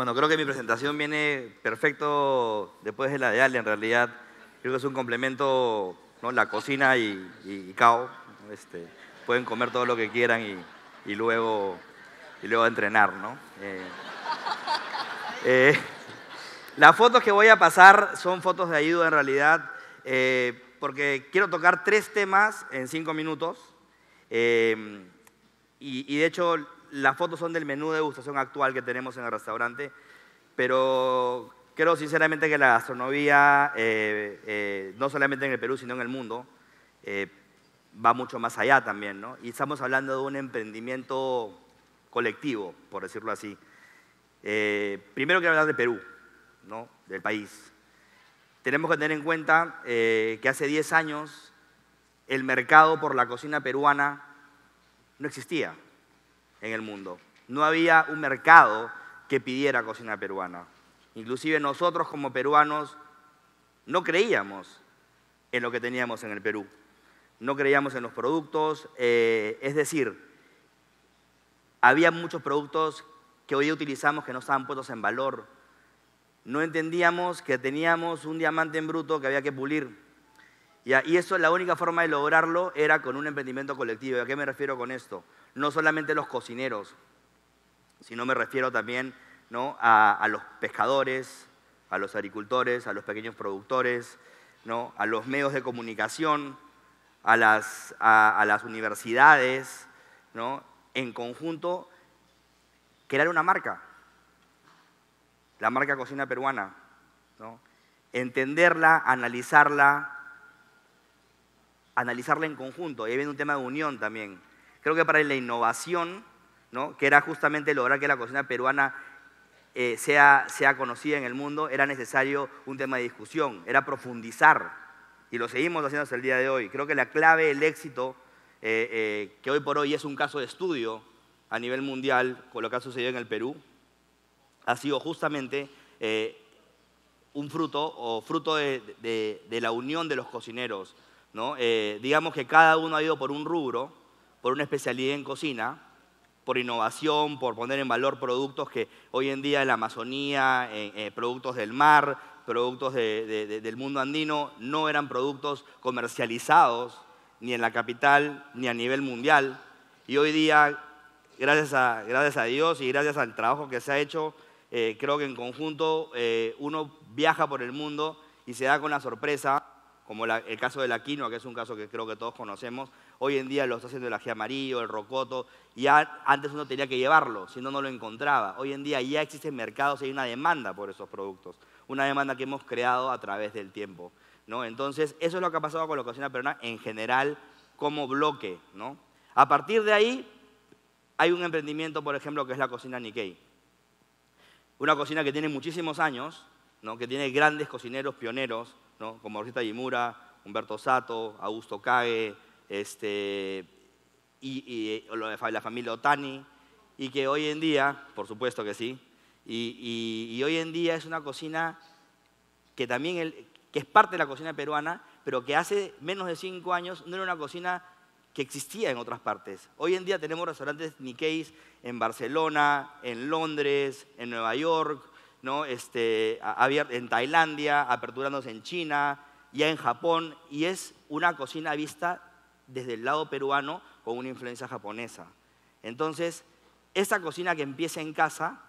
Bueno, creo que mi presentación viene perfecto después de la de Ale, en realidad. Creo que es un complemento, ¿no? La cocina y, y, cao. Este, pueden comer todo lo que quieran y, luego, y luego entrenar, ¿no? Eh, eh, las fotos que voy a pasar son fotos de ayuda en realidad, eh, porque quiero tocar tres temas en cinco minutos. y, de hecho, las fotos son del menú de degustación actual que tenemos en el restaurante, pero creo sinceramente que la gastronomía, eh, eh, no solamente en el Perú, sino en el mundo, eh, va mucho más allá también, Y estamos hablando de un emprendimiento colectivo, por decirlo así. primero quiero hablar de Perú, ¿no? Del país. Tenemos que tener en cuenta que hace 10 años el mercado por la cocina peruana no existía en el mundo. No había un mercado que pidiera cocina peruana. Inclusive nosotros como peruanos no creíamos en lo que teníamos en el Perú. No creíamos en los productos. Eh, es decir, había muchos productos que hoy utilizamos que no estaban puestos en valor. No entendíamos que teníamos un diamante en bruto que había que pulir y eso, la única forma de lograrlo era con un emprendimiento colectivo. a qué me refiero con esto? No solamente los cocineros, sino me refiero también ¿no? a, los pescadores, a los agricultores, a los pequeños productores, ¿no? a los medios de comunicación, a las, universidades, en conjunto, crear una marca, la marca cocina peruana, entenderla, analizarla, analizarla en conjunto. Y ahí viene un tema de unión también. Creo que para la innovación, ¿no? que era justamente lograr que la cocina peruana eh, sea, conocida en el mundo, era necesario un tema de discusión, era profundizar. Y lo seguimos haciendo hasta el día de hoy. Creo que la clave, del éxito, eh, eh, que hoy por hoy es un caso de estudio a nivel mundial con lo que ha sucedido en el Perú, ha sido justamente un fruto o fruto de la unión de los cocineros, eh, digamos que cada uno ha ido por un rubro, por una especialidad en cocina, por innovación, por poner en valor productos que hoy en día en la Amazonía, eh, eh, productos del mar, productos del mundo andino, no eran productos comercializados ni en la capital ni a nivel mundial. Y hoy día, gracias a, gracias a Dios y gracias al trabajo que se ha hecho, creo que en conjunto uno viaja por el mundo y se da con la sorpresa como el caso de la quinoa, que es un caso que creo que todos conocemos, hoy en día lo está haciendo el ají amarillo, el rocoto, y antes uno tenía que llevarlo, si no, no lo encontraba. Hoy en día ya existen mercados y hay una demanda por esos productos, una demanda que hemos creado a través del tiempo. Entonces, eso es lo que ha pasado con la cocina peruana en general como bloque. A partir de ahí, hay un emprendimiento, por ejemplo, que es la cocina Nikkei. Una cocina que tiene muchísimos años, que tiene grandes cocineros pioneros, como Rosita Yimura, Humberto Sato, Augusto Kage, este, y, eh, la familia Otani, y que hoy en día, por supuesto que sí, y, hoy en día es una cocina que también que es parte de la cocina peruana, pero que hace menos de cinco años no era una cocina que existía en otras partes. Hoy en día tenemos restaurantes Nikkeis en Barcelona, en Londres, en Nueva York, ¿no? este, en Tailandia, aperturándose en China, ya en Japón, y es una cocina vista desde el lado peruano con una influencia japonesa. Entonces, esa cocina que empieza en casa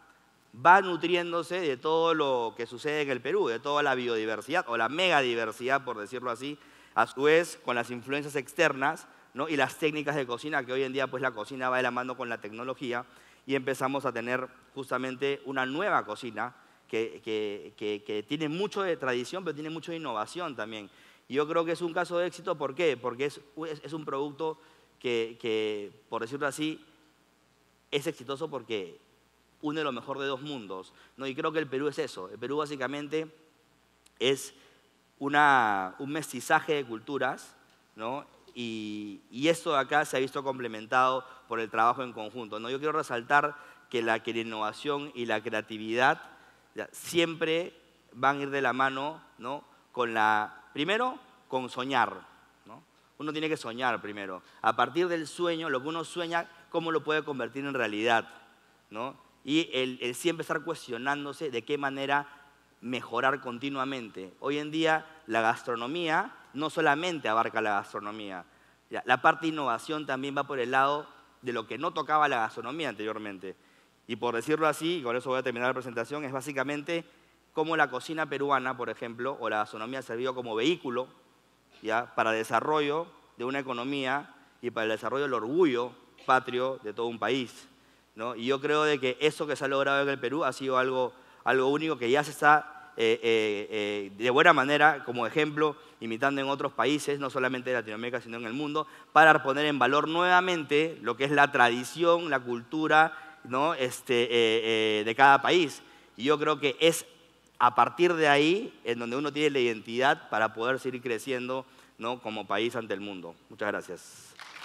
va nutriéndose de todo lo que sucede en el Perú, de toda la biodiversidad o la megadiversidad, por decirlo así, a su vez con las influencias externas y las técnicas de cocina, que hoy en día pues la cocina va de la mano con la tecnología y empezamos a tener justamente una nueva cocina que, tiene mucho de tradición, pero tiene mucho de innovación también. Y yo creo que es un caso de éxito, ¿por qué? Porque es, un producto que, por decirlo así, es exitoso porque une lo mejor de dos mundos. ¿no? Y creo que el Perú es eso. El Perú básicamente es un mestizaje de culturas, ¿no? Y, esto acá se ha visto complementado por el trabajo en conjunto. ¿no? Yo quiero resaltar que la innovación y la creatividad siempre van a ir de la mano, ¿no? Con la, primero, con soñar. Uno tiene que soñar primero. A partir del sueño, lo que uno sueña, ¿cómo lo puede convertir en realidad? Y el, el siempre estar cuestionándose de qué manera mejorar continuamente. Hoy en día la gastronomía no solamente abarca la gastronomía, la parte innovación también va por el lado de lo que no tocaba la gastronomía anteriormente. Y por decirlo así, y con eso voy a terminar la presentación, es básicamente cómo la cocina peruana, por ejemplo, o la gastronomía ha servido como vehículo ¿ya? para el desarrollo de una economía y para el desarrollo del orgullo patrio de todo un país. ¿no? Y yo creo de que eso que se ha logrado en el Perú ha sido algo, algo único que ya se está eh, eh, eh, de buena manera, como ejemplo, imitando en otros países, no solamente en Latinoamérica, sino en el mundo, para poner en valor nuevamente lo que es la tradición, la cultura ¿no? Este, eh, eh, de cada país. Y yo creo que es a partir de ahí en donde uno tiene la identidad para poder seguir creciendo ¿no? como país ante el mundo. Muchas gracias.